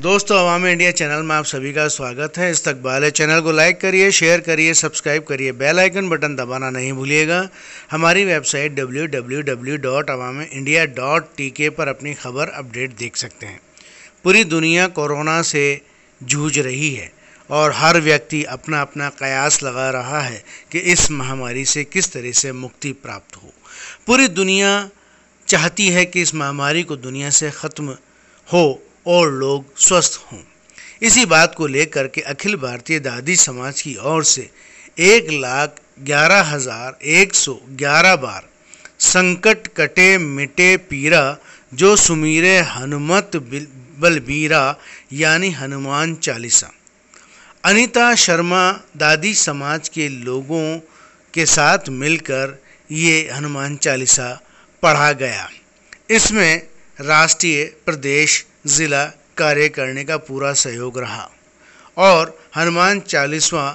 दोस्तों अवाम India channel में आप सभी का स्वागत है इस्तकबाल है चैनल को लाइक करिए शेयर करिए सब्सक्राइब करिए बेल आइकन बटन दबाना नहीं भूलिएगा हमारी वेबसाइट www.awamindia.tk पर अपनी खबर अपडेट देख सकते हैं पूरी दुनिया कोरोना से जूझ रही है और हर व्यक्ति अपना अपना कयास लगा रहा है कि इस महामारी से किस तरह से मुक्ति प्राप्त हो पूरी दुनिया चाहती है कि इस महामारी को दुनिया से ख़त्म हो और लोग स्वस्थ हों इसी बात को लेकर के अखिल भारतीय दादी समाज की ओर से एक लाख ग्यारह हजार एक सौ ग्यारह बार संकट कटे मिटे पीरा जो सुमीरे हनुमत बलबीरा यानी हनुमान चालीसा अनीता शर्मा दादी समाज के लोगों के साथ मिलकर ये हनुमान चालीसा पढ़ा गया इसमें राष्ट्रीय प्रदेश ज़िला कार्य करने का पूरा सहयोग रहा और हनुमान चालीसवां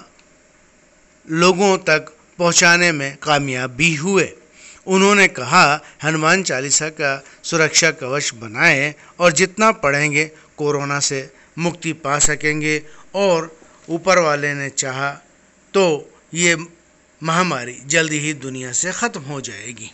लोगों तक पहुंचाने में कामयाब भी हुए उन्होंने कहा हनुमान चालीसा का सुरक्षा कवच बनाएं और जितना पढ़ेंगे कोरोना से मुक्ति पा सकेंगे और ऊपर वाले ने चाहा तो ये महामारी जल्दी ही दुनिया से ख़त्म हो जाएगी